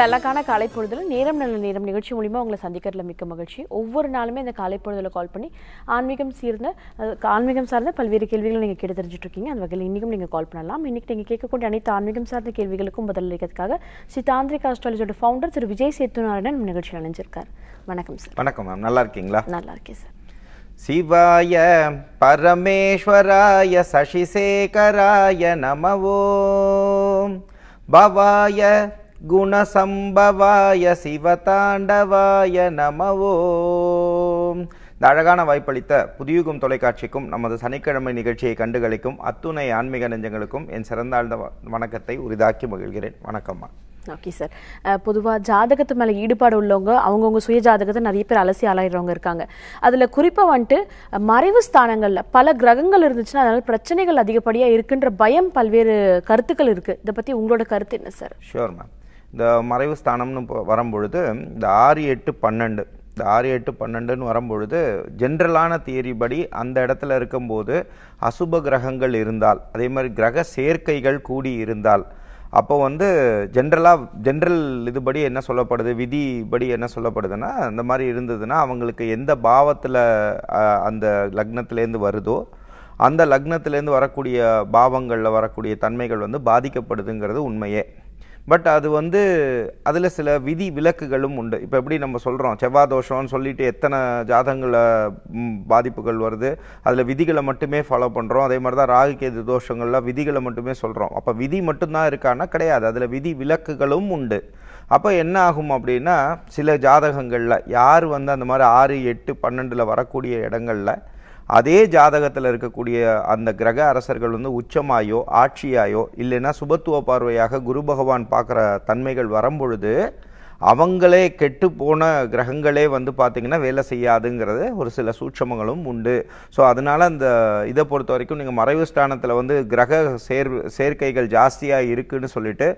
இந்த அழகான காலை பொழுதில் நேரம் நல்ல நேரம் நிகழ்ச்சி மூலிமா உங்களை சந்திக்கிறதுல மிக்க மகிழ்ச்சி ஒவ்வொரு நாளுமே இந்த காலை பொழுதில் கால் பண்ணி ஆன்மீகம் சீர்ந்த ஆன்மீகம் சார்ந்த பல்வேறு கேள்விகளை நீங்கள் கேட்டு தெரிஞ்சிட்ருக்கீங்க அந்த வகையில் இன்றைக்கும் நீங்கள் கால் பண்ணலாம் இன்றைக்கி நீங்கள் கேட்கக்கூடிய அனைத்து ஆன்மீகம் சார்ந்த கேள்விகளுக்கும் பதிலளிக்கிறதுக்காக ஸ்ரீ தாந்திரிக் ஆஸ்ட்ராலஜியோட ஃபவுண்டர் திரு விஜய் சேத்து நிகழ்ச்சியில் அணிஞ்சிருக்கார் வணக்கம் சார் வணக்கம் மேம் நல்லா இருக்கீங்களா நல்லா இருக்கேன் சார் சிவாய பரமேஸ்வராய சசிசேகராய நமவோம் பவாய குணசம்பவாய சிவதாண்டவாய நமவோ இந்த அழகான வாய்ப்பளித்த புதியுகம் தொலைக்காட்சிக்கும் நமது சனிக்கிழமை நிகழ்ச்சியை கண்டுகளிக்கும் அத்துணை ஆன்மீக நெஞ்சங்களுக்கும் என் சிறந்தாழ்ந்த வணக்கத்தை உரிதாக்கி மகிழ்கிறேன் வணக்கம்மா ஓகே சார் பொதுவாக ஜாதகத்து மேலே ஈடுபாடு உள்ளவங்க அவங்கவுங்க சுய ஜாதகத்தை நிறைய பேர் அலசி ஆளாயிடுறவங்க இருக்காங்க அதில் குறிப்பாக வந்துட்டு மறைவு ஸ்தானங்களில் பல கிரகங்கள் இருந்துச்சுன்னா அதனால் பிரச்சனைகள் அதிகப்படியாக இருக்குன்ற பயம் பல்வேறு கருத்துக்கள் இருக்குது இதை பற்றி உங்களோட கருத்து என்ன சார் ஷோர் மேம் இந்த மறைவு ஸ்தானம்னு வரும்பொழுது இந்த ஆறு எட்டு பன்னெண்டு இந்த ஆறு எட்டு பன்னெண்டுன்னு வரும்பொழுது ஜென்ரலான தியரி படி அந்த இடத்துல இருக்கும்போது அசுப கிரகங்கள் இருந்தால் அதே மாதிரி கிரக சேர்க்கைகள் கூடி இருந்தால் அப்போ வந்து ஜென்ரலாக ஜென்ரல் இதுபடி என்ன சொல்லப்படுது விதிபடி என்ன சொல்லப்படுதுன்னா இந்த மாதிரி இருந்ததுன்னா அவங்களுக்கு எந்த பாவத்தில் அந்த லக்னத்துலேருந்து வருதோ அந்த லக்னத்துலேருந்து வரக்கூடிய பாவங்களில் வரக்கூடிய தன்மைகள் வந்து பாதிக்கப்படுதுங்கிறது உண்மையே பட் அது வந்து அதில் சில விதி விலக்குகளும் உண்டு இப்போ எப்படி நம்ம சொல்கிறோம் செவ்வாய் தோஷம்னு சொல்லிட்டு எத்தனை ஜாதகங்களை பாதிப்புகள் வருது அதில் விதிகளை மட்டுமே ஃபாலோ பண்ணுறோம் அதே மாதிரி தான் ராகுகேது கேது தோஷங்களில் விதிகளை மட்டுமே சொல்கிறோம் அப்போ விதி மட்டும்தான் இருக்கான்னா கிடையாது அதில் விதி விலக்குகளும் உண்டு அப்போ என்ன ஆகும் அப்படின்னா சில ஜாதகங்களில் யார் வந்து அந்த மாதிரி ஆறு எட்டு பன்னெண்டில் வரக்கூடிய இடங்களில் அதே ஜாதகத்தில் இருக்கக்கூடிய அந்த கிரக அரசர்கள் வந்து உச்சமாயோ ஆட்சியாயோ இல்லைன்னா சுபத்துவ பார்வையாக குரு பகவான் பார்க்குற தன்மைகள் வரும்பொழுது அவங்களே கெட்டு போன கிரகங்களே வந்து பார்த்திங்கன்னா வேலை செய்யாதுங்கிறது ஒரு சில சூட்சமங்களும் உண்டு ஸோ அதனால் அந்த இதை பொறுத்த வரைக்கும் நீங்கள் மறைவு ஸ்தானத்தில் வந்து கிரக சேர் சேர்க்கைகள் ஜாஸ்தியாக இருக்குதுன்னு சொல்லிட்டு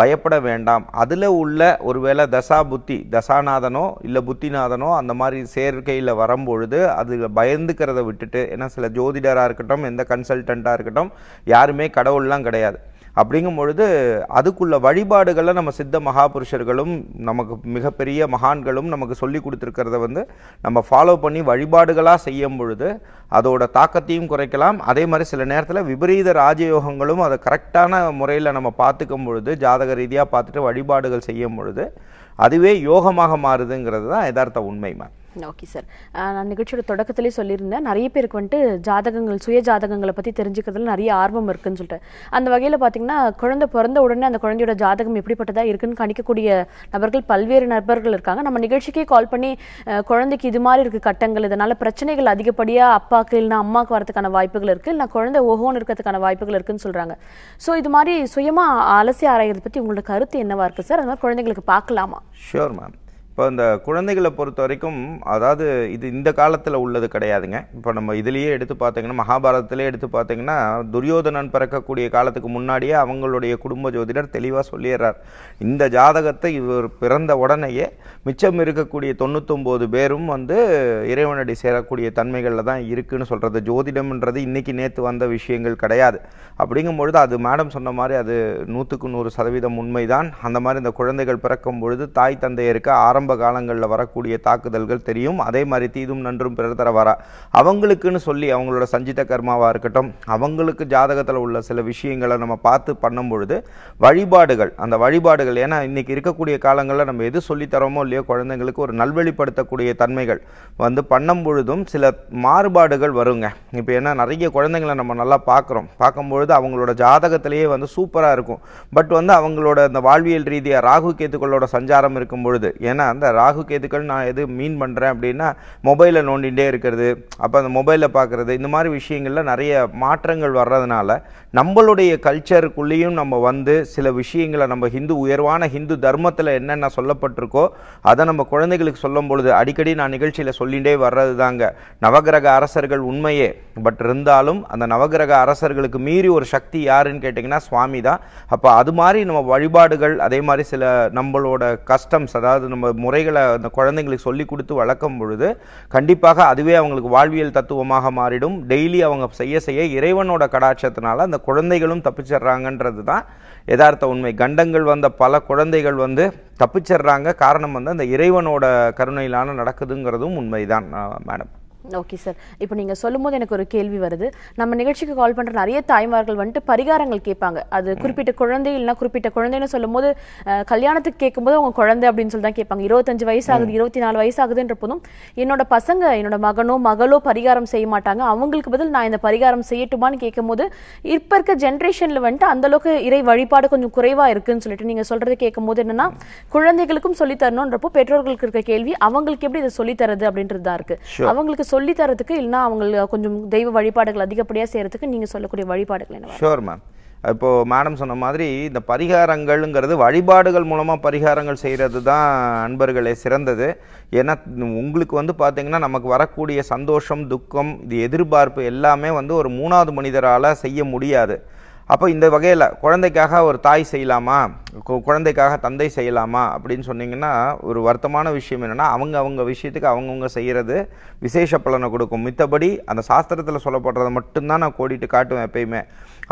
பயப்பட வேண்டாம் அதில் உள்ள ஒருவேளை தசா புத்தி தசாநாதனோ இல்லை புத்திநாதனோ அந்த மாதிரி சேர்க்கையில் வரும்பொழுது அது பயந்துக்கிறத விட்டுட்டு ஏன்னா சில ஜோதிடராக இருக்கட்டும் எந்த கன்சல்டண்ட்டாக இருக்கட்டும் யாருமே கடவுள்லாம் கிடையாது அப்படிங்கும் பொழுது அதுக்குள்ள வழிபாடுகளை நம்ம சித்த மகாபுருஷர்களும் நமக்கு மிகப்பெரிய மகான்களும் நமக்கு சொல்லி கொடுத்துருக்கிறத வந்து நம்ம ஃபாலோ பண்ணி வழிபாடுகளாக செய்யும் பொழுது அதோட தாக்கத்தையும் குறைக்கலாம் அதே மாதிரி சில நேரத்தில் விபரீத ராஜயோகங்களும் அதை கரெக்டான முறையில் நம்ம பார்த்துக்கும் பொழுது ஜாதக ரீதியாக பார்த்துட்டு வழிபாடுகள் செய்யும் பொழுது அதுவே யோகமாக மாறுதுங்கிறது தான் யதார்த்த உண்மை ஓகே சார் நான் நிகழ்ச்சியோட தொடக்கத்திலே சொல்லியிருந்தேன் நிறைய பேருக்கு வந்துட்டு ஜாதகங்கள் சுய ஜாதகங்களை பற்றி தெரிஞ்சுக்கிறதுல நிறைய ஆர்வம் இருக்குன்னு சொல்லிட்டு அந்த வகையில் பார்த்தீங்கன்னா குழந்தை பிறந்த உடனே அந்த குழந்தையோட ஜாதகம் எப்படிப்பட்டதாக இருக்குன்னு கணிக்கக்கூடிய நபர்கள் பல்வேறு நபர்கள் இருக்காங்க நம்ம நிகழ்ச்சிக்கே கால் பண்ணி குழந்தைக்கு இது மாதிரி இருக்குது கட்டங்கள் இதனால் பிரச்சனைகள் அதிகப்படியாக அப்பாவுக்கு இல்லைனா அம்மாவுக்கு வரதுக்கான வாய்ப்புகள் இருக்குது இல்லைனா குழந்தை ஓஹோன்னு இருக்கிறதுக்கான வாய்ப்புகள் இருக்குன்னு சொல்கிறாங்க ஸோ இது மாதிரி சுயமாக அலசி ஆராய்கிறது பற்றி உங்களோட கருத்து என்னவாக இருக்குது சார் அது மாதிரி குழந்தைங்களுக்கு பார்க்கலாமா ஷோர் மேம் இப்போ இந்த குழந்தைகளை பொறுத்த வரைக்கும் அதாவது இது இந்த காலத்தில் உள்ளது கிடையாதுங்க இப்போ நம்ம இதுலேயே எடுத்து பார்த்தீங்கன்னா மகாபாரதத்திலே எடுத்து பார்த்தீங்கன்னா துரியோதனன் பிறக்கக்கூடிய காலத்துக்கு முன்னாடியே அவங்களுடைய குடும்ப ஜோதிடர் தெளிவாக சொல்லிடுறார் இந்த ஜாதகத்தை இவர் பிறந்த உடனேயே மிச்சம் இருக்கக்கூடிய தொண்ணூத்தொம்போது பேரும் வந்து இறைவனடி சேரக்கூடிய தன்மைகளில் தான் இருக்குதுன்னு சொல்கிறது ஜோதிடம்ன்றது இன்றைக்கி நேற்று வந்த விஷயங்கள் கிடையாது அப்படிங்கும் பொழுது அது மேடம் சொன்ன மாதிரி அது நூற்றுக்கு நூறு சதவீதம் உண்மைதான் அந்த மாதிரி இந்த குழந்தைகள் பிறக்கும் பொழுது தாய் தந்தையருக்கு ஆரம்ப ஆரம்ப காலங்களில் வரக்கூடிய தாக்குதல்கள் தெரியும் அதே மாதிரி தீதும் நன்றும் பிறர் தர வரா அவங்களுக்குன்னு சொல்லி அவங்களோட சஞ்சித கர்மாவாக இருக்கட்டும் அவங்களுக்கு ஜாதகத்தில் உள்ள சில விஷயங்களை நம்ம பார்த்து பண்ணும் பொழுது வழிபாடுகள் அந்த வழிபாடுகள் ஏன்னா இன்றைக்கி இருக்கக்கூடிய காலங்களில் நம்ம எது சொல்லித்தரோமோ இல்லையோ குழந்தைங்களுக்கு ஒரு நல்வழிப்படுத்தக்கூடிய தன்மைகள் வந்து பண்ணும் பொழுதும் சில மாறுபாடுகள் வருங்க இப்போ ஏன்னா நிறைய குழந்தைங்களை நம்ம நல்லா பார்க்குறோம் பார்க்கும்பொழுது அவங்களோட ஜாதகத்திலேயே வந்து சூப்பராக இருக்கும் பட் வந்து அவங்களோட அந்த வாழ்வியல் ரீதியாக ராகு கேத்துக்களோட சஞ்சாரம் இருக்கும் பொழுது ஏன்னா அந்த ராகு கேதுக்கள் நான் எது மீன் பண்ணுறேன் அப்படின்னா மொபைலில் நோண்டிகிட்டே இருக்கிறது அப்போ அந்த மொபைலில் பார்க்குறது இந்த மாதிரி விஷயங்களில் நிறைய மாற்றங்கள் வர்றதுனால நம்மளுடைய கல்ச்சருக்குள்ளேயும் நம்ம வந்து சில விஷயங்களை நம்ம ஹிந்து உயர்வான ஹிந்து தர்மத்தில் என்னென்ன சொல்லப்பட்டிருக்கோ அதை நம்ம குழந்தைகளுக்கு சொல்லும் பொழுது அடிக்கடி நான் நிகழ்ச்சியில் சொல்லிகிட்டே வர்றது தாங்க நவகிரக அரசர்கள் உண்மையே பட் இருந்தாலும் அந்த நவகிரக அரசர்களுக்கு மீறி ஒரு சக்தி யாருன்னு கேட்டிங்கன்னா சுவாமி தான் அப்போ அது மாதிரி நம்ம வழிபாடுகள் அதே மாதிரி சில நம்மளோட கஸ்டம்ஸ் அதாவது நம்ம முறைகளை அந்த குழந்தைங்களுக்கு சொல்லி கொடுத்து வளர்க்கும் பொழுது கண்டிப்பாக அதுவே அவங்களுக்கு வாழ்வியல் தத்துவமாக மாறிடும் டெய்லி அவங்க செய்ய செய்ய இறைவனோட கடாட்சத்தினால அந்த குழந்தைகளும் தப்பிச்சிடுறாங்கன்றது தான் யதார்த்த உண்மை கண்டங்கள் வந்த பல குழந்தைகள் வந்து தப்பிச்சிடுறாங்க காரணம் வந்து அந்த இறைவனோட கருணையிலான நடக்குதுங்கிறதும் உண்மைதான் மேடம் ஓகே சார் இப்போ நீங்கள் சொல்லும்போது எனக்கு ஒரு கேள்வி வருது நம்ம நிகழ்ச்சிக்கு கால் பண்ணுற நிறைய தாய்மார்கள் வந்துட்டு பரிகாரங்கள் கேட்பாங்க அது குறிப்பிட்ட குழந்தை இல்லைனா குறிப்பிட்ட குழந்தைன்னு சொல்லும்போது கல்யாணத்துக்கு கேட்கும்போது அவங்க குழந்தை அப்படின்னு சொல்லி தான் கேட்பாங்க இருபத்தஞ்சு வயசு ஆகுது இருபத்தி நாலு வயசு ஆகுதுன்ற போதும் என்னோட பசங்க என்னோட மகனோ மகளோ பரிகாரம் செய்ய மாட்டாங்க அவங்களுக்கு பதில் நான் இந்த பரிகாரம் செய்யட்டுமான்னு கேட்கும்போது இப்போ இருக்க ஜென்ரேஷனில் வந்துட்டு அந்தளவுக்கு இறை வழிபாடு கொஞ்சம் குறைவாக இருக்குன்னு சொல்லிட்டு நீங்கள் சொல்கிறது கேட்கும்போது என்னன்னா குழந்தைகளுக்கும் சொல்லித்தரணுன்றப்போ பெற்றோர்களுக்கு இருக்க கேள்வி அவங்களுக்கு எப்படி இதை சொல்லித்தரது அப்படின்றது தான் இருக்குது அவங்களுக்கு சொல்லி தரதுக்கு இல்லைனா அவங்களுக்கு கொஞ்சம் தெய்வ வழிபாடுகள் அதிகப்படியாக செய்கிறதுக்கு நீங்கள் சொல்லக்கூடிய வழிபாடுகள் என்ன ஷோர் மேம் இப்போது மேடம் சொன்ன மாதிரி இந்த பரிகாரங்கள்ங்கிறது வழிபாடுகள் மூலமாக பரிகாரங்கள் செய்கிறது தான் அன்பர்களே சிறந்தது ஏன்னா உங்களுக்கு வந்து பார்த்தீங்கன்னா நமக்கு வரக்கூடிய சந்தோஷம் துக்கம் இது எதிர்பார்ப்பு எல்லாமே வந்து ஒரு மூணாவது மனிதரால் செய்ய முடியாது அப்போ இந்த வகையில் குழந்தைக்காக ஒரு தாய் செய்யலாமா குழந்தைக்காக தந்தை செய்யலாமா அப்படின்னு சொன்னிங்கன்னா ஒரு வருத்தமான விஷயம் என்னென்னா அவங்க அவங்க விஷயத்துக்கு அவங்கவுங்க செய்கிறது விசேஷ பலனை கொடுக்கும் மித்தபடி அந்த சாஸ்திரத்தில் சொல்லப்படுறதை மட்டும்தான் நான் கோடிட்டு காட்டுவேன் எப்பயுமே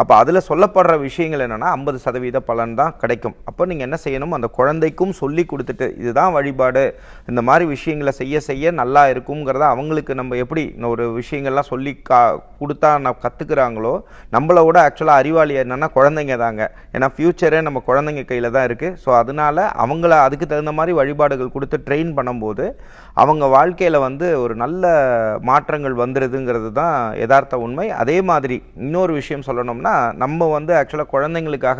அப்போ அதில் சொல்லப்படுற விஷயங்கள் என்னென்னா ஐம்பது சதவீத பலன் தான் கிடைக்கும் அப்போ நீங்கள் என்ன செய்யணும் அந்த குழந்தைக்கும் சொல்லி கொடுத்துட்டு இதுதான் வழிபாடு இந்த மாதிரி விஷயங்களை செய்ய செய்ய நல்லா இருக்குங்கிறத அவங்களுக்கு நம்ம எப்படி ஒரு விஷயங்கள்லாம் சொல்லி கா கொடுத்தா நான் கற்றுக்குறாங்களோ நம்மளை விட ஆக்சுவலாக அறிவாளி நோயாளி என்னென்னா குழந்தைங்க தாங்க ஏன்னா ஃப்யூச்சரே நம்ம குழந்தைங்க கையில் தான் இருக்குது ஸோ அதனால் அவங்கள அதுக்கு தகுந்த மாதிரி வழிபாடுகள் கொடுத்து ட்ரெயின் பண்ணும்போது அவங்க வாழ்க்கையில் வந்து ஒரு நல்ல மாற்றங்கள் வந்துடுதுங்கிறது தான் யதார்த்த உண்மை அதே மாதிரி இன்னொரு விஷயம் சொல்லணும்னா நம்ம வந்து ஆக்சுவலாக குழந்தைங்களுக்காக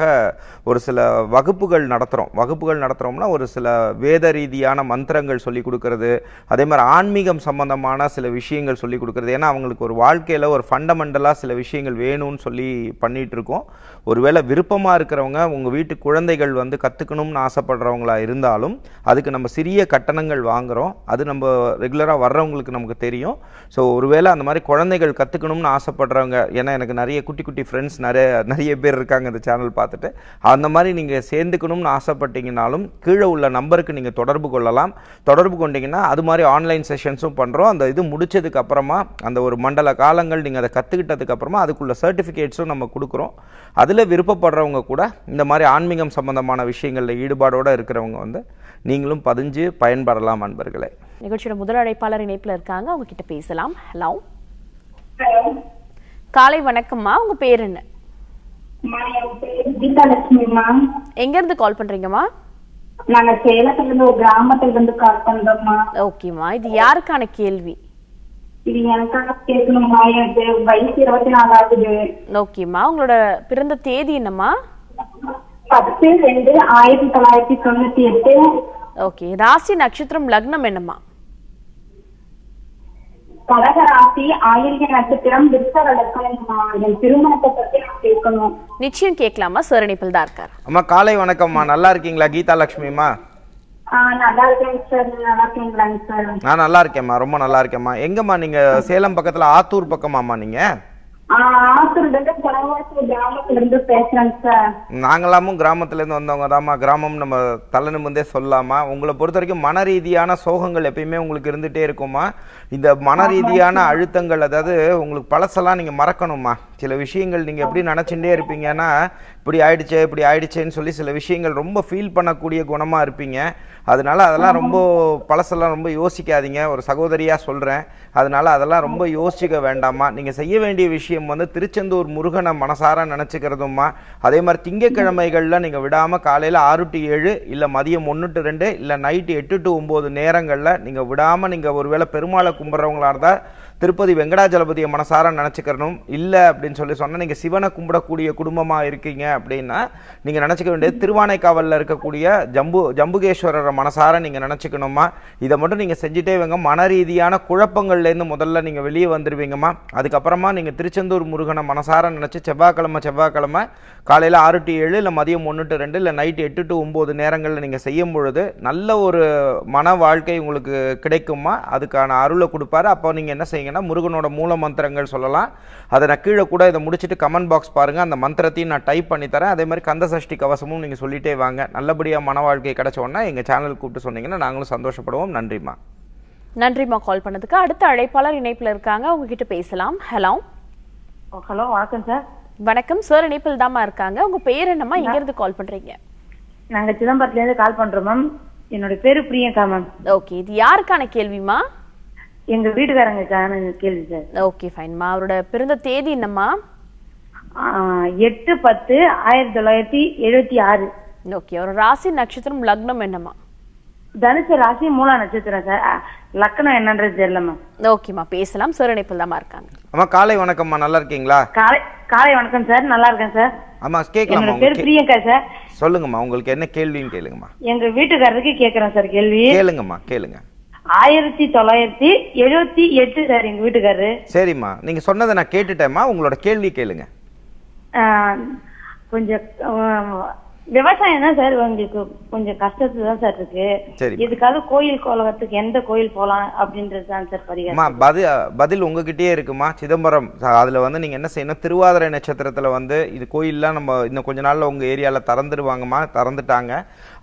ஒரு சில வகுப்புகள் நடத்துகிறோம் வகுப்புகள் நடத்துகிறோம்னா ஒரு சில வேத ரீதியான மந்திரங்கள் சொல்லி கொடுக்கறது அதே மாதிரி ஆன்மீகம் சம்பந்தமான சில விஷயங்கள் சொல்லி கொடுக்கறது ஏன்னா அவங்களுக்கு ஒரு வாழ்க்கையில் ஒரு ஃபண்டமெண்டலாக சில விஷயங்கள் வேணும்னு சொல்லி பண்ணிகிட்ருக்கோம் சொல்லுவோம் ஒருவேளை விருப்பமாக இருக்கிறவங்க உங்கள் வீட்டு குழந்தைகள் வந்து கற்றுக்கணும்னு ஆசைப்படுறவங்களா இருந்தாலும் அதுக்கு நம்ம சிறிய கட்டணங்கள் வாங்குகிறோம் அது நம்ம ரெகுலராக வர்றவங்களுக்கு நமக்கு தெரியும் ஸோ ஒருவேளை அந்த மாதிரி குழந்தைகள் கற்றுக்கணும்னு ஆசைப்படுறவங்க ஏன்னா எனக்கு நிறைய குட்டி குட்டி ஃப்ரெண்ட்ஸ் நிறைய நிறைய பேர் இருக்காங்க இந்த சேனல் பார்த்துட்டு அந்த மாதிரி நீங்கள் சேர்ந்துக்கணும்னு ஆசைப்பட்டீங்கனாலும் கீழே உள்ள நம்பருக்கு நீங்கள் தொடர்பு கொள்ளலாம் தொடர்பு கொண்டீங்கன்னா அது மாதிரி ஆன்லைன் செஷன்ஸும் பண்ணுறோம் அந்த இது முடிச்சதுக்கு அப்புறமா அந்த ஒரு மண்டல காலங்கள் நீங்கள் அதை கற்றுக்கிட்டதுக்கப்புறமா அதுக்குள்ள சர்டிஃபிகேட்ஸும் நம்ம கொடுக்குறோம் அதில் விருப்பப்படுறவங்க கூட இந்த மாதிரி ஆன்மீகம் சம்பந்தமான விஷயங்களில் ஈடுபாடோடு இருக்கிறவங்க வந்து நீங்களும் பதிஞ்சு பயன்படலாம் அன்பர்களே நிகழ்ச்சியோட முதல் அழைப்பாளர் இணைப்பில் இருக்காங்க அவங்க கிட்ட பேசலாம் ஹலோ காலை வணக்கம்மா உங்க பேர் என்ன எங்க கால் பண்றீங்கம்மா நாங்க சேலத்துல இருந்து ஒரு கிராமத்துல இருந்து கால் பண்றோம்மா ஓகேம்மா இது யாருக்கான கேள்வி ஓகேம்மா உங்களோட பிறந்த தேதி என்னம்மா பத்து ரெண்டு ஆயிரத்தி தொள்ளாயிரத்தி தொண்ணூத்தி எட்டு ஓகே ராசி நட்சத்திரம் லக்னம் என்னம்மா நிச்சயம் கேட்கலாமா சரணிப்பில் தான் இருக்கார் அம்மா காலை வணக்கம்மா நல்லா இருக்கீங்களா கீதா லட்சுமிமா நான் நல்லா இருக்கேம்மா ரொம்ப நல்லா இருக்கேம்மா எங்கம்மா நீங்க சேலம் பக்கத்துல ஆத்தூர் பக்கமாமா நீங்க நாங்களாமும் கிராமத்துல இருந்து வந்தவங்க தாம்மா கிராமம் நம்ம தலை நிமிர்ந்தே சொல்லலாமா உங்களை பொறுத்த வரைக்கும் மன ரீதியான சோகங்கள் எப்பயுமே உங்களுக்கு இருந்துட்டே இருக்குமா இந்த மன ரீதியான அழுத்தங்கள் அதாவது உங்களுக்கு பழசெல்லாம் நீங்க மறக்கணுமா சில விஷயங்கள் நீங்கள் எப்படி நினச்சிட்டே இருப்பீங்கன்னா இப்படி ஆயிடுச்சே இப்படி ஆயிடுச்சேன்னு சொல்லி சில விஷயங்கள் ரொம்ப ஃபீல் பண்ணக்கூடிய குணமாக இருப்பீங்க அதனால அதெல்லாம் ரொம்ப பழசெல்லாம் ரொம்ப யோசிக்காதீங்க ஒரு சகோதரியாக சொல்கிறேன் அதனால அதெல்லாம் ரொம்ப யோசிக்க வேண்டாமா நீங்கள் செய்ய வேண்டிய விஷயம் வந்து திருச்செந்தூர் முருகனை மனசார நினச்சிக்கிறதும்மா அதே மாதிரி திங்கக்கிழமைகளில் நீங்கள் விடாமல் காலையில் ஆறு டு ஏழு இல்லை மதியம் ஒன்று டு ரெண்டு இல்லை நைட்டு எட்டு டு ஒம்பது நேரங்களில் நீங்கள் விடாமல் நீங்கள் ஒருவேளை பெருமாளை கும்பிட்றவங்களா இருந்தால் திருப்பதி வெங்கடாஜலபதியை மனசார நினச்சிக்கிறணும் இல்லை அப்படின்னு சொல்லி சொன்னால் நீங்கள் சிவனை கும்பிடக்கூடிய குடும்பமாக இருக்கீங்க அப்படின்னா நீங்கள் நினச்சிக்க வேண்டியது திருவானைக்காவலில் இருக்கக்கூடிய ஜம்பு ஜம்புகேஸ்வரரை மனசார நீங்கள் நினச்சிக்கணுமா இதை மட்டும் நீங்கள் செஞ்சுட்டே வைங்க மன ரீதியான குழப்பங்கள்லேருந்து முதல்ல நீங்கள் வெளியே வந்துடுவீங்கம்மா அதுக்கப்புறமா நீங்கள் திருச்செந்தூர் முருகனை மனசார நினச்சி செவ்வாய்க்கிழமை செவ்வாய்க்கிழமை காலையில் ஆறு டு ஏழு இல்லை மதியம் ஒன்று டு ரெண்டு இல்லை நைட்டு எட்டு டு ஒம்பது நேரங்களில் நீங்கள் செய்யும் பொழுது நல்ல ஒரு மன வாழ்க்கை உங்களுக்கு கிடைக்குமா அதுக்கான அருளை கொடுப்பாரு அப்போ நீங்கள் என்ன செய்யுங்க பார்த்தீங்கன்னா முருகனோட மூல மந்திரங்கள் சொல்லலாம் அதை நான் கீழே கூட இதை முடிச்சுட்டு கமெண்ட் பாக்ஸ் பாருங்கள் அந்த மந்திரத்தையும் நான் டைப் பண்ணி தரேன் அதே மாதிரி கந்த சஷ்டி கவசமும் நீங்கள் சொல்லிட்டே வாங்க நல்லபடியாக மன வாழ்க்கை கிடச்சோன்னா எங்கள் சேனல் கூப்பிட்டு சொன்னீங்கன்னா நாங்களும் சந்தோஷப்படுவோம் நன்றிம்மா நன்றிம்மா கால் பண்ணதுக்கு அடுத்த அழைப்பாளர் இணைப்பில் இருக்காங்க உங்ககிட்ட பேசலாம் ஹலோ ஹலோ oh, வணக்கம் சார் வணக்கம் சார் இணைப்பில் தான் இருக்காங்க உங்க பேர் என்னம்மா எங்க இருந்து கால் பண்றீங்க நாங்க சிதம்பரத்துல இருந்து கால் பண்றோம் மேம் என்னோட பேரு பிரியங்கா மேம் ஓகே இது யாருக்கான கேள்விமா எங்க வீட்டுக்காரங்களுக்கான கேள்வி சார் ஓகே ஃபைன்மா அவரோட பிறந்த தேதி என்னம்மா எட்டு பத்து ஆயிரத்தி தொள்ளாயிரத்தி எழுபத்தி ஆறு ஓகே ஒரு ராசி நட்சத்திரம் லக்னம் என்னம்மா தனுசு ராசி மூலா நட்சத்திரம் சார் லக்னம் என்னன்றது தெரியலம்மா ஓகேம்மா பேசலாம் சார் தான்மா இருக்காங்க அம்மா காலை வணக்கம்மா நல்லா இருக்கீங்களா காலை காலை வணக்கம் சார் நல்லா இருக்கேன் சார் ஆமா கேட்கலாம் என்னோட பேர் பிரியங்கா சார் சொல்லுங்கம்மா உங்களுக்கு என்ன கேள்வின்னு கேளுங்கம்மா எங்க வீட்டுக்காரருக்கு கேக்குறேன் சார் கேள்வி கேளுங்கம்மா கேளுங்க ஆயிரத்தி தொள்ளாயிரத்தி எழுபத்தி எட்டு சார் எங்க வீட்டுக்காரு சரிம்மா நீங்க சொன்னதை நான் கேட்டுட்டேம்மா உங்களோட கேள்வி கேளுங்க கொஞ்சம் விவசாயம் தான் சார் உங்களுக்கு கொஞ்சம் கஷ்டத்துல தான் சார் இருக்கு இதுக்காக கோயில் கோலகத்துக்கு எந்த கோயில் போலாம் அப்படின்றது தான் சார் பரிகாரம் பதில் உங்ககிட்டயே இருக்குமா சிதம்பரம் அதுல வந்து நீங்க என்ன செய்யணும் திருவாதிரை நட்சத்திரத்துல வந்து இது கோயில்லாம் நம்ம இன்னும் கொஞ்ச நாள்ல உங்க ஏரியால திறந்துடுவாங்கம்மா திறந்துட்டாங்க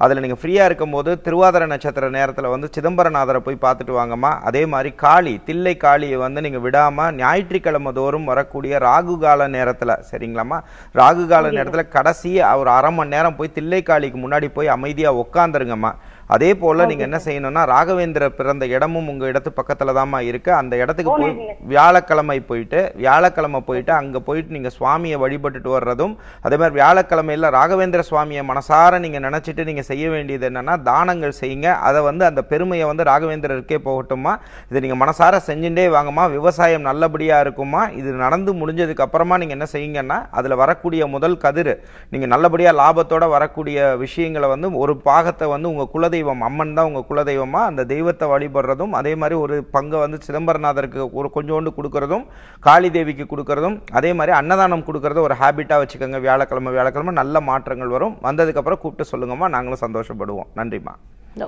அதுல நீங்க ஃப்ரீயா இருக்கும்போது திருவாதிரை நட்சத்திர நேரத்தில் வந்து சிதம்பரநாதரை போய் பார்த்துட்டு வாங்கம்மா அதே மாதிரி காளி தில்லை காளியை வந்து நீங்க விடாம ஞாயிற்றுக்கிழமை தோறும் வரக்கூடிய ராகு கால நேரத்துல சரிங்களாம்மா ராகு கால நேரத்துல கடைசி ஒரு அரை மணி நேரம் போய் தில்லைக்காளிக்கு முன்னாடி போய் அமைதியாக உட்காந்துருங்கம்மா அதே போல நீங்க என்ன செய்யணும்னா ராகவேந்திர பிறந்த இடமும் உங்க இடத்து பக்கத்துல தாமா இருக்கு அந்த இடத்துக்கு போய் வியாழக்கிழமை போயிட்டு வியாழக்கிழமை போயிட்டு அங்க போயிட்டு நீங்க சுவாமியை வழிபட்டுட்டு வர்றதும் அதே மாதிரி வியாழக்கிழமையில ராகவேந்திர சுவாமியை மனசார நீங்க நினைச்சிட்டு நீங்க செய்ய வேண்டியது என்னன்னா தானங்கள் செய்யுங்க அதை வந்து அந்த பெருமையை வந்து ராகவேந்திரருக்கே போகட்டுமா இதை நீங்க மனசார செஞ்சுட்டே வாங்கம்மா விவசாயம் நல்லபடியா இருக்குமா இது நடந்து முடிஞ்சதுக்கு அப்புறமா நீங்க என்ன செய்யுங்கன்னா அதுல வரக்கூடிய முதல் கதிர் நீங்க நல்லபடியா லாபத்தோட வரக்கூடிய விஷயங்களை வந்து ஒரு பாகத்தை வந்து உங்க குலதெய்வ குலதெய்வம் அம்மன் தான் உங்கள் குலதெய்வமாக அந்த தெய்வத்தை வழிபடுறதும் அதே மாதிரி ஒரு பங்கை வந்து சிதம்பரநாதருக்கு ஒரு கொஞ்சோண்டு கொடுக்குறதும் காளி தேவிக்கு கொடுக்குறதும் அதே மாதிரி அன்னதானம் கொடுக்குறதும் ஒரு ஹேபிட்டாக வச்சுக்கோங்க வியாழக்கிழமை வியாழக்கிழமை நல்ல மாற்றங்கள் வரும் வந்ததுக்கப்புறம் கூப்பிட்டு சொல்லுங்கம்மா நாங்களும் சந்தோஷப்படுவோம் நன்றிம்மா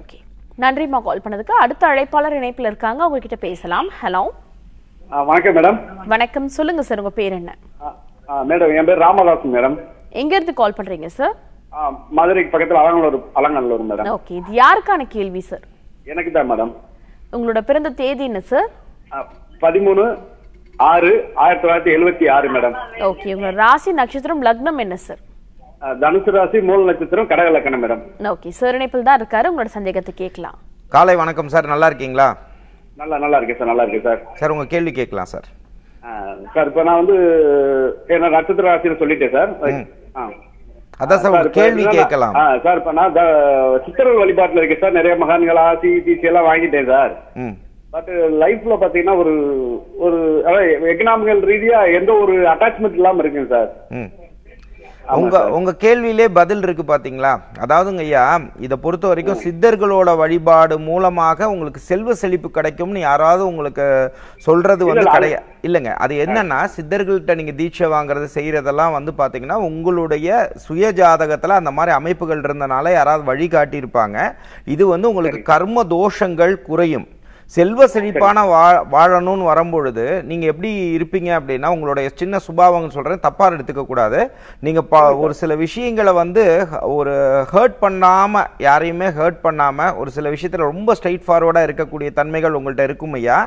ஓகே நன்றிமா கால் பண்ணதுக்கு அடுத்த அழைப்பாளர் இணைப்பில் இருக்காங்க உங்ககிட்ட பேசலாம் ஹலோ வணக்கம் மேடம் வணக்கம் சொல்லுங்க சார் உங்க பேர் என்ன மேடம் என் பேர் ராமதாசன் மேடம் எங்க இருந்து கால் பண்றீங்க சார் மதுரைக்கு பக்கத்துல அலங்கலூர் அலங்கல்லூர் மேடம் ஓகே இது யாருக்கான கேள்வி சார் எனக்கு தான் மேடம் உங்களோட பிறந்த தேதி என்ன சார் பதிமூணு ஆறு ஆயிரத்தி தொள்ளாயிரத்தி எழுபத்தி ஆறு மேடம் ஓகே உங்க ராசி நட்சத்திரம் லக்னம் என்ன சார் தனுசு ராசி மூல நட்சத்திரம் கடக லக்கணம் மேடம் ஓகே சார் இணைப்பில் தான் இருக்காரு உங்களோட சந்தேகத்தை கேட்கலாம் காலை வணக்கம் சார் நல்லா இருக்கீங்களா நல்லா நல்லா இருக்கு சார் நல்லா இருக்கு சார் சார் உங்க கேள்வி கேட்கலாம் சார் சார் இப்ப நான் வந்து என்ன நட்சத்திர ராசின்னு சொல்லிட்டேன் சார் அதான் சார் கேள்வி கேட்கலாம் சார் இப்ப நான் சித்தர்கள் வழிபாட்டுல இருக்கேன் சார் நிறைய மகான்கள் ஆசி டிசி எல்லாம் வாங்கிட்டேன் சார் பட் லைஃப்ல பாத்தீங்கன்னா ஒரு ஒரு எக்கனாமிக்கல் ரீதியா எந்த ஒரு அட்டாச்மெண்ட் இல்லாம இருக்குங்க சார் உங்க உங்க கேள்வியிலே பதில் இருக்கு பாத்தீங்களா அதாவதுங்க ஐயா இதை பொறுத்த வரைக்கும் சித்தர்களோட வழிபாடு மூலமாக உங்களுக்கு செல்வ செழிப்பு கிடைக்கும்னு யாராவது உங்களுக்கு சொல்றது வந்து கிடையாது இல்லைங்க அது என்னன்னா சித்தர்கள்ட்ட நீங்க தீட்சை வாங்குறது செய்யறதெல்லாம் வந்து பாத்தீங்கன்னா உங்களுடைய சுய ஜாதகத்துல அந்த மாதிரி அமைப்புகள் இருந்தனால யாராவது வழி காட்டியிருப்பாங்க இது வந்து உங்களுக்கு கர்ம தோஷங்கள் குறையும் செல்வ செழிப்பான வா வாழணும்னு வரும்பொழுது நீங்கள் எப்படி இருப்பீங்க அப்படின்னா உங்களுடைய சின்ன சுபாவங்கள் சொல்கிறேன் தப்பாக எடுத்துக்கக்கூடாது நீங்கள் பா ஒரு சில விஷயங்களை வந்து ஒரு ஹர்ட் பண்ணாமல் யாரையுமே ஹர்ட் பண்ணாமல் ஒரு சில விஷயத்தில் ரொம்ப ஸ்ட்ரைட் ஃபார்வர்டாக இருக்கக்கூடிய தன்மைகள் உங்கள்கிட்ட இருக்கும் ஐயா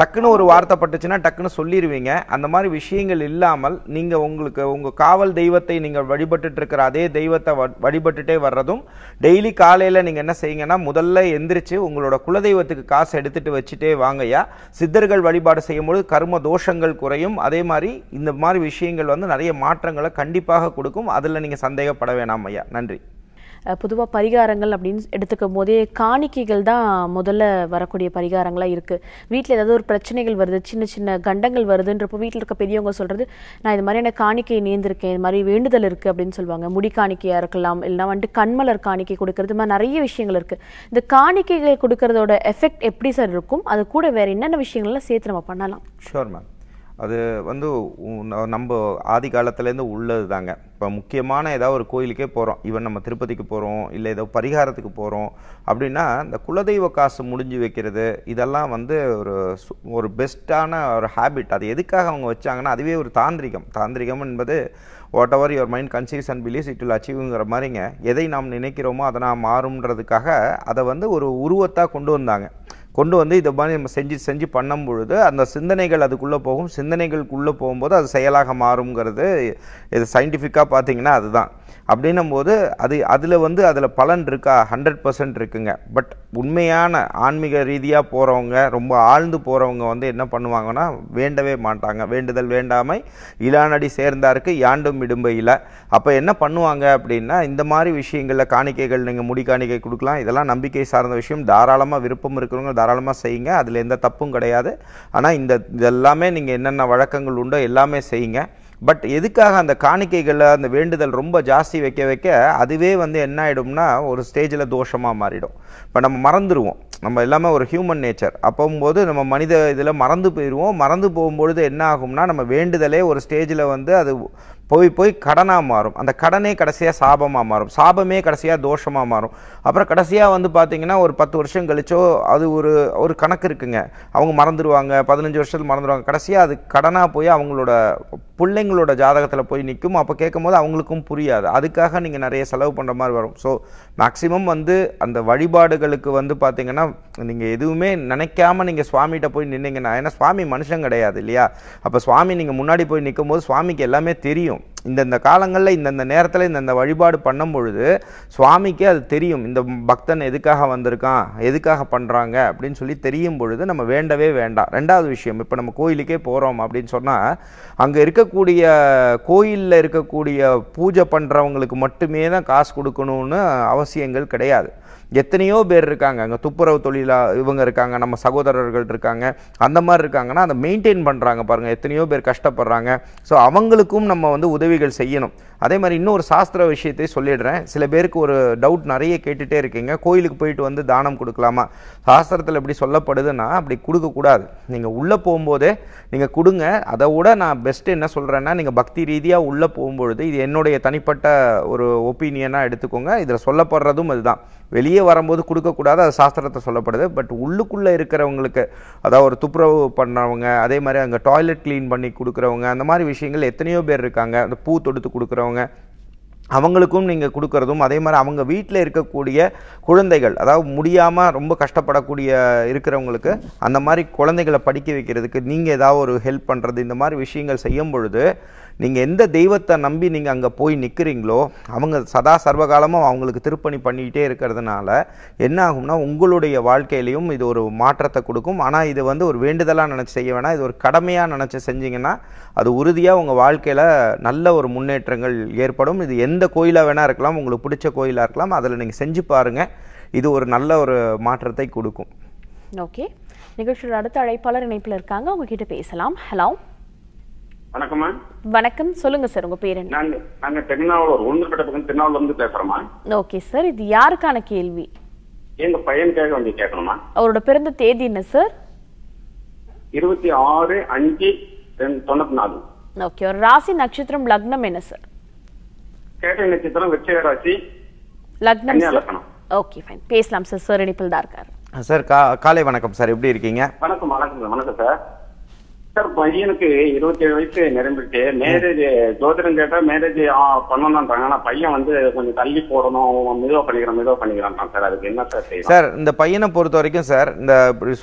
டக்குன்னு ஒரு வார்த்தை பட்டுச்சுன்னா டக்குன்னு சொல்லிடுவீங்க அந்த மாதிரி விஷயங்கள் இல்லாமல் நீங்கள் உங்களுக்கு உங்கள் காவல் தெய்வத்தை நீங்கள் வழிபட்டுட்டு இருக்கிற அதே தெய்வத்தை வழிபட்டுட்டே வர்றதும் டெய்லி காலையில் நீங்கள் என்ன செய்யுங்கன்னா முதல்ல எந்திரிச்சு உங்களோட குலதெய்வத்துக்கு காசு எடுத்துகிட்டு கேட்டு வச்சுட்டே வாங்கய்யா சித்தர்கள் வழிபாடு செய்யும்போது கர்ம தோஷங்கள் குறையும் அதே மாதிரி இந்த மாதிரி விஷயங்கள் வந்து நிறைய மாற்றங்களை கண்டிப்பாக கொடுக்கும் அதில் நீங்கள் சந்தேகப்பட வேணாம் ஐயா நன்றி பொதுவாக பரிகாரங்கள் அப்படின்னு எடுத்துக்கும் போதே காணிக்கைகள் தான் முதல்ல வரக்கூடிய பரிகாரங்களாக இருக்குது வீட்டில் ஏதாவது ஒரு பிரச்சனைகள் வருது சின்ன சின்ன கண்டங்கள் வருதுன்றப்போ வீட்டில் இருக்க பெரியவங்க சொல்கிறது நான் இது மாதிரியான காணிக்கை நேர்ந்திருக்கேன் இது மாதிரி வேண்டுதல் இருக்குது அப்படின்னு சொல்லுவாங்க முடி காணிக்கையாக இருக்கலாம் இல்லைனா வந்துட்டு கண்மலர் காணிக்கை கொடுக்கறது மாதிரி நிறைய விஷயங்கள் இருக்குது இந்த காணிக்கைகள் கொடுக்கறதோட எஃபெக்ட் எப்படி சார் இருக்கும் அது கூட வேறு என்னென்ன விஷயங்கள்லாம் சேர்த்து நம்ம பண்ணலாம் ஷோர் மேம் அது வந்து நம்ம ஆதி காலத்துலேருந்து உள்ளது தாங்க இப்போ முக்கியமான ஏதாவது ஒரு கோயிலுக்கே போகிறோம் ஈவன் நம்ம திருப்பதிக்கு போகிறோம் இல்லை ஏதோ பரிகாரத்துக்கு போகிறோம் அப்படின்னா இந்த குலதெய்வ காசு முடிஞ்சு வைக்கிறது இதெல்லாம் வந்து ஒரு ஒரு பெஸ்ட்டான ஒரு ஹேபிட் அது எதுக்காக அவங்க வச்சாங்கன்னா அதுவே ஒரு தாந்திரிகம் தாந்திரிகம் என்பது whatever your mind conceives and believes it will அச்சீவ்ங்கிற மாதிரிங்க எதை நாம் நினைக்கிறோமோ அதை நாம் மாறுன்றதுக்காக அதை வந்து ஒரு உருவத்தாக கொண்டு வந்தாங்க கொண்டு வந்து இதை மாதிரி நம்ம செஞ்சு செஞ்சு பண்ணும் பொழுது அந்த சிந்தனைகள் அதுக்குள்ளே போகும் சிந்தனைகளுக்குள்ளே போகும்போது அது செயலாக மாறுங்கிறது இது சயின்டிஃபிக்காக பார்த்தீங்கன்னா அதுதான் அப்படின்னும் போது அது அதில் வந்து அதில் பலன் இருக்கா ஹண்ட்ரட் பர்சன்ட் இருக்குங்க பட் உண்மையான ஆன்மீக ரீதியாக போகிறவங்க ரொம்ப ஆழ்ந்து போகிறவங்க வந்து என்ன பண்ணுவாங்கன்னா வேண்டவே மாட்டாங்க வேண்டுதல் வேண்டாமை இளானடி சேர்ந்தாருக்கு யாண்டும் இடும்பையில் அப்போ என்ன பண்ணுவாங்க அப்படின்னா இந்த மாதிரி விஷயங்களில் காணிக்கைகள் நீங்கள் முடி காணிக்கை கொடுக்கலாம் இதெல்லாம் நம்பிக்கை சார்ந்த விஷயம் தாராளமாக விருப்பம் இருக்கிறவங்க தாராளமாக செய்யுங்க அதில் எந்த தப்பும் கிடையாது ஆனால் இந்த இதெல்லாமே நீங்கள் என்னென்ன வழக்கங்கள் உண்டோ எல்லாமே செய்யுங்க பட் எதுக்காக அந்த காணிக்கைகளில் அந்த வேண்டுதல் ரொம்ப ஜாஸ்தி வைக்க வைக்க அதுவே வந்து என்ன ஆகிடும்னா ஒரு ஸ்டேஜில் தோஷமாக மாறிடும் இப்போ நம்ம மறந்துடுவோம் நம்ம எல்லாமே ஒரு ஹியூமன் நேச்சர் அப்போம்போது நம்ம மனித இதில் மறந்து போயிடுவோம் மறந்து போகும்பொழுது என்ன ஆகும்னா நம்ம வேண்டுதலே ஒரு ஸ்டேஜில் வந்து அது போய் போய் கடனாக மாறும் அந்த கடனே கடைசியாக சாபமாக மாறும் சாபமே கடைசியாக தோஷமாக மாறும் அப்புறம் கடைசியாக வந்து பார்த்திங்கன்னா ஒரு பத்து வருஷம் கழிச்சோ அது ஒரு ஒரு கணக்கு இருக்குங்க அவங்க மறந்துடுவாங்க பதினஞ்சு வருஷத்தில் மறந்துடுவாங்க கடைசியாக அது கடனாக போய் அவங்களோட பிள்ளைங்களோட ஜாதகத்தில் போய் நிற்கும் அப்போ கேட்கும் போது அவங்களுக்கும் புரியாது அதுக்காக நீங்கள் நிறைய செலவு பண்ணுற மாதிரி வரும் ஸோ மேக்ஸிமம் வந்து அந்த வழிபாடுகளுக்கு வந்து பார்த்திங்கன்னா நீங்கள் எதுவுமே நினைக்காம நீங்கள் சுவாமிகிட்ட போய் நின்னீங்கன்னா ஏன்னா சுவாமி மனுஷன் கிடையாது இல்லையா அப்போ சுவாமி நீங்கள் முன்னாடி போய் நிற்கும் போது சுவாமிக்கு எல்லாமே தெரியும் தெரியும் இந்தந்த காலங்களில் இந்தந்த நேரத்தில் இந்தந்த வழிபாடு பண்ணும் பொழுது சுவாமிக்கு அது தெரியும் இந்த பக்தன் எதுக்காக வந்திருக்கான் எதுக்காக பண்ணுறாங்க அப்படின்னு சொல்லி தெரியும் பொழுது நம்ம வேண்டவே வேண்டாம் ரெண்டாவது விஷயம் இப்போ நம்ம கோயிலுக்கே போகிறோம் அப்படின்னு சொன்னால் அங்கே இருக்கக்கூடிய கோயிலில் இருக்கக்கூடிய பூஜை பண்ணுறவங்களுக்கு மட்டுமே தான் காசு கொடுக்கணும்னு அவசியங்கள் கிடையாது எத்தனையோ பேர் இருக்காங்க அங்கே துப்புரவு தொழிலாக இவங்க இருக்காங்க நம்ம சகோதரர்கள் இருக்காங்க அந்த மாதிரி இருக்காங்கன்னா அதை மெயின்டைன் பண்ணுறாங்க பாருங்கள் எத்தனையோ பேர் கஷ்டப்படுறாங்க ஸோ அவங்களுக்கும் நம்ம வந்து உதவிகள் செய்யணும் அதே மாதிரி இன்னொரு சாஸ்திர விஷயத்தையும் சொல்லிடுறேன் சில பேருக்கு ஒரு டவுட் நிறைய கேட்டுகிட்டே இருக்கீங்க கோயிலுக்கு போயிட்டு வந்து தானம் கொடுக்கலாமா சாஸ்திரத்தில் எப்படி சொல்லப்படுதுன்னா அப்படி கொடுக்கக்கூடாது நீங்கள் உள்ளே போகும்போதே நீங்கள் கொடுங்க அதை விட நான் பெஸ்ட்டு என்ன சொல்கிறேன்னா நீங்கள் பக்தி ரீதியாக உள்ளே போகும்பொழுது இது என்னுடைய தனிப்பட்ட ஒரு ஒப்பீனியனாக எடுத்துக்கோங்க இதில் சொல்லப்படுறதும் அதுதான் வெளியே வரும்போது கொடுக்கக்கூடாது அது சாஸ்திரத்தை சொல்லப்படுது பட் உள்ளுக்குள்ளே இருக்கிறவங்களுக்கு அதாவது ஒரு துப்புரவு பண்ணுறவங்க அதே மாதிரி அங்கே டாய்லெட் க்ளீன் பண்ணி கொடுக்குறவங்க அந்த மாதிரி விஷயங்கள் எத்தனையோ பேர் இருக்காங்க அந்த பூ தொடுத்து கொடுக்குறவங்க இருக்கிறவங்க அவங்களுக்கும் நீங்கள் கொடுக்குறதும் அதே மாதிரி அவங்க வீட்டில் இருக்கக்கூடிய குழந்தைகள் அதாவது முடியாமல் ரொம்ப கஷ்டப்படக்கூடிய இருக்கிறவங்களுக்கு அந்த மாதிரி குழந்தைகளை படிக்க வைக்கிறதுக்கு நீங்கள் ஏதாவது ஒரு ஹெல்ப் பண்ணுறது இந்த மாதிரி விஷயங்கள் செய்யும் பொழுது நீங்கள் எந்த தெய்வத்தை நம்பி நீங்கள் அங்கே போய் நிற்கிறீங்களோ அவங்க சதா சர்வகாலமும் அவங்களுக்கு திருப்பணி பண்ணிக்கிட்டே இருக்கிறதுனால என்ன ஆகும்னா உங்களுடைய வாழ்க்கையிலையும் இது ஒரு மாற்றத்தை கொடுக்கும் ஆனால் இது வந்து ஒரு வேண்டுதலாக நினச்சி செய்ய வேணாம் இது ஒரு கடமையாக நினச்சி செஞ்சிங்கன்னா அது உறுதியாக உங்கள் வாழ்க்கையில் நல்ல ஒரு முன்னேற்றங்கள் ஏற்படும் இது எந்த கோயிலாக வேணால் இருக்கலாம் உங்களுக்கு பிடிச்ச கோயிலாக இருக்கலாம் அதில் நீங்கள் செஞ்சு பாருங்கள் இது ஒரு நல்ல ஒரு மாற்றத்தை கொடுக்கும் ஓகே நிகழ்ச்சியோட அடுத்த அழைப்பாளர் இணைப்பில் இருக்காங்க உங்ககிட்ட பேசலாம் ஹலோ வணக்கம்மா வணக்கம் சொல்லுங்க சார் உங்க பேர் என்ன நாங்க நாங்க திருநாவலூர் உளுந்துப்பட்ட பக்கம் திருநாவலூர்ல இருந்து பேசுறோமா ஓகே சார் இது யாருக்கான கேள்வி எங்க பையனுக்காக வந்து கேட்கணுமா அவரோட பிறந்த தேதி என்ன சார் இருபத்தி ஆறு அஞ்சு தொண்ணூத்தி நாலு ஓகே ஒரு ராசி நட்சத்திரம் லக்னம் என்ன சார் கேட்டை நட்சத்திரம் வெற்றிய ராசி லக்னம் ஓகே ஃபைன் பேசலாம் சார் சார் இனிப்பில் தான் இருக்காரு சார் காலை வணக்கம் சார் எப்படி இருக்கீங்க வணக்கம் வணக்கம் வணக்கம் சார் சார் பையனுக்கு இருபத்தி ஏழு வயசு நிறைஞ்சிருக்கு மேரேஜ் ஜோதிடம் கேட்டா மேரேஜ் பண்ணணும்ன்றாங்க ஆனா பையன் வந்து கொஞ்சம் தள்ளி போடணும் மெதுவா பண்ணிக்கிறோம் மெதுவா பண்ணிக்கிறான் சார் அதுக்கு என்ன சார் சார் இந்த பையனை பொறுத்த வரைக்கும் சார் இந்த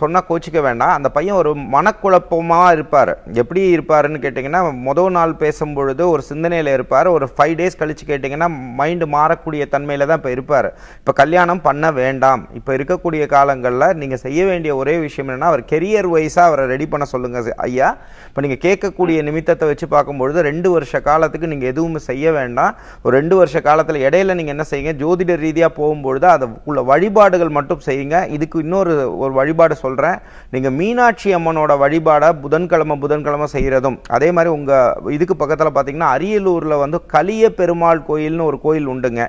சொன்னா கோச்சிக்க வேண்டாம் அந்த பையன் ஒரு மனக்குழப்பமா இருப்பார் எப்படி இருப்பாருன்னு கேட்டீங்கன்னா முதல் நாள் பேசும்பொழுது ஒரு சிந்தனையில இருப்பார் ஒரு ஃபைவ் டேஸ் கழிச்சு கேட்டீங்கன்னா மைண்டு மாறக்கூடிய தன்மையில தான் இப்போ இருப்பார் இப்போ கல்யாணம் பண்ண வேண்டாம் இப்போ இருக்கக்கூடிய காலங்களில் நீங்கள் செய்ய வேண்டிய ஒரே விஷயம் என்னன்னா அவர் கெரியர் வைஸாக அவரை ரெடி பண்ண சொல்லுங்க ஐயா இல்லையா இப்போ நீங்கள் கேட்கக்கூடிய நிமித்தத்தை வச்சு பார்க்கும்பொழுது ரெண்டு வருஷ காலத்துக்கு நீங்கள் எதுவும் செய்ய வேண்டாம் ஒரு ரெண்டு வருஷ காலத்தில் இடையில நீங்கள் என்ன செய்யுங்க ஜோதிட ரீதியாக போகும்பொழுது அதுக்குள்ள வழிபாடுகள் மட்டும் செய்யுங்க இதுக்கு இன்னொரு ஒரு வழிபாடு சொல்கிறேன் நீங்கள் மீனாட்சி அம்மனோட வழிபாடை புதன்கிழமை புதன்கிழமை செய்கிறதும் அதே மாதிரி உங்கள் இதுக்கு பக்கத்தில் பார்த்தீங்கன்னா அரியலூரில் வந்து கலிய பெருமாள் கோயில்னு ஒரு கோயில் உண்டுங்க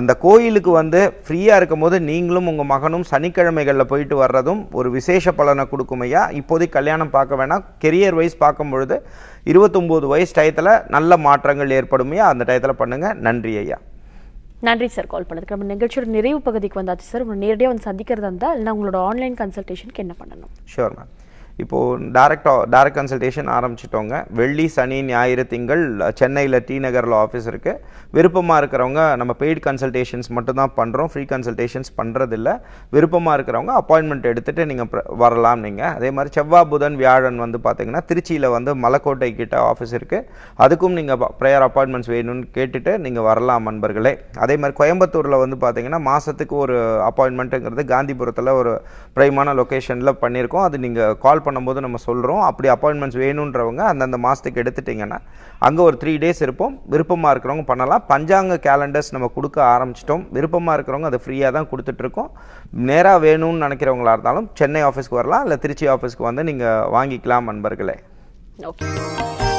அந்த கோயிலுக்கு வந்து ஃப்ரீயாக இருக்கும்போது நீங்களும் உங்கள் மகனும் சனிக்கிழமைகளில் போயிட்டு வர்றதும் ஒரு விசேஷ பலனை கொடுக்கும் ஐயா இப்போதைக்கு கல்யாணம் பார்க்க வேணாம் கெரிய இயர் வைஸ் பார்க்கும் பொழுது இருபத்தொம்போது வயசு டயத்தில் நல்ல மாற்றங்கள் ஏற்படுமையா அந்த டயத்தில் பண்ணுங்கள் நன்றி ஐயா நன்றி சார் கால் பண்ணதுக்கு நம்ம நிகழ்ச்சியோட நிறைவு பகுதிக்கு வந்தாச்சு சார் உங்களை நேரடியாக வந்து சந்திக்கிறதா இருந்தால் இல்லை உங்களோட ஆன்லைன் கன்சல்டேஷனுக்கு என்ன பண்ணணும் ஷோர் மேம் இப்போது டேரக்ட் டேரக்ட் கன்சல்டேஷன் ஆரம்பிச்சிட்டோங்க வெள்ளி சனி ஞாயிறு திங்கள் சென்னையில் டி நகரில் ஆஃபீஸ் இருக்குது விருப்பமாக இருக்கிறவங்க நம்ம பெய்டு கன்சல்டேஷன்ஸ் மட்டும்தான் பண்ணுறோம் ஃப்ரீ கன்சல்டேஷன்ஸ் பண்ணுறதில்ல விருப்பமாக இருக்கிறவங்க அப்பாயின்மெண்ட் எடுத்துகிட்டு நீங்கள் வரலாம் நீங்கள் அதே மாதிரி செவ்வாய் புதன் வியாழன் வந்து பார்த்திங்கன்னா திருச்சியில் வந்து மலக்கோட்டை கிட்ட ஆஃபீஸ் இருக்குது அதுக்கும் நீங்கள் ப்ரேயர் அப்பாயின்மெண்ட்ஸ் வேணும்னு கேட்டுட்டு நீங்கள் வரலாம் நண்பர்களே அதே மாதிரி கோயம்புத்தூரில் வந்து பார்த்திங்கன்னா மாதத்துக்கு ஒரு அப்பாயின்மெண்ட்டுங்கிறது காந்திபுரத்தில் ஒரு பிரைமான லொக்கேஷனில் பண்ணியிருக்கோம் அது நீங்கள் கால் பண்ணும்போது நம்ம சொல்கிறோம் அப்படி அப்பாயின்மெண்ட்ஸ் வேணுன்றவங்க அந்தந்த மாதத்துக்கு எடுத்துட்டிங்கன்னா அங்கே ஒரு த்ரீ டேஸ் இருப்போம் விருப்பமாக இருக்கிறவங்க பண்ணலாம் பஞ்சாங்க கேலண்டர்ஸ் நம்ம கொடுக்க ஆரம்பிச்சிட்டோம் விருப்பமாக இருக்கிறவங்க அதை ஃப்ரீயாக தான் கொடுத்துட்ருக்கோம் நேராக வேணும்னு நினைக்கிறவங்களா இருந்தாலும் சென்னை ஆஃபீஸ்க்கு வரலாம் இல்லை திருச்சி ஆஃபீஸ்க்கு வந்து நீங்கள் வாங்கிக்கலாம் நண்பர்களே ஓகே